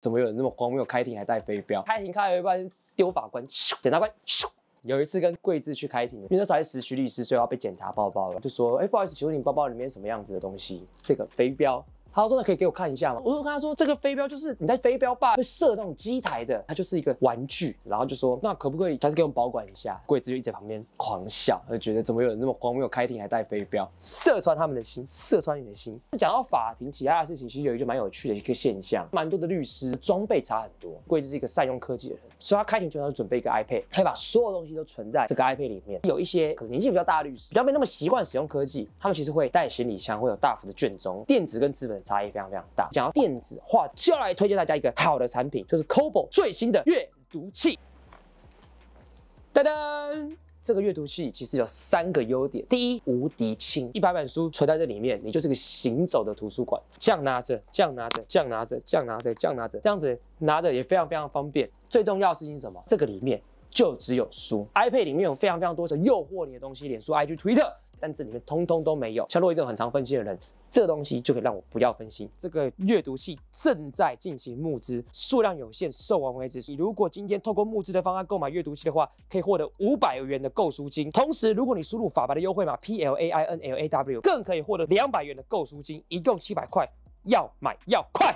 怎么有人那么荒谬，有开庭还带飞镖？开庭开了一半丢法官，检察官。有一次跟桂智去开庭，因为他是实习律师，所以要被检查包包了，就说：哎，不好意思，请问你包包里面什么样子的东西？这个飞镖。他说：“那可以给我看一下吗？”我就跟他说：“这个飞镖就是你在飞镖吧，会射那种机台的，它就是一个玩具。”然后就说：“那可不可以还是给我们保管一下？”桂子就一直旁边狂笑，就觉得怎么有人那么荒谬，开庭还带飞镖，射穿他们的心，射穿你的心。讲到法庭其他的事情，其实有一个蛮有趣的一个现象，蛮多的律师装备差很多。桂子是一个善用科技的人，所以他开庭经常准备一个 iPad，他会把所有东西都存在这个 iPad 里面。有一些可能年纪比较大的律师，比较没那么习惯使用科技，他们其实会带行李箱，会有大幅的卷宗、电子跟资本。差异非常非常大。想要电子化，就要来推荐大家一个好的产品，就是 Kobo 最新的阅读器。噔噔，这个阅读器其实有三个优点：第一，无敌轻，一百本书存在这里面，你就是个行走的图书馆。这样拿着，这样拿着，这样拿着，这样拿着，这样拿着，这样子拿着也非常非常方便。最重要事情是什么？这个里面就只有书，iPad 里面有非常非常多的诱惑你的东西，脸书、IG、Twitter。但这里面通通都没有，像我这种很常分析的人，这东西就可以让我不要分析。这个阅读器正在进行募资，数量有限，售完为止。你如果今天透过募资的方案购买阅读器的话，可以获得五百元的购书金。同时，如果你输入法白的优惠码 P L A I N L A W，更可以获得两百元的购书金，一共七百块，要买要快。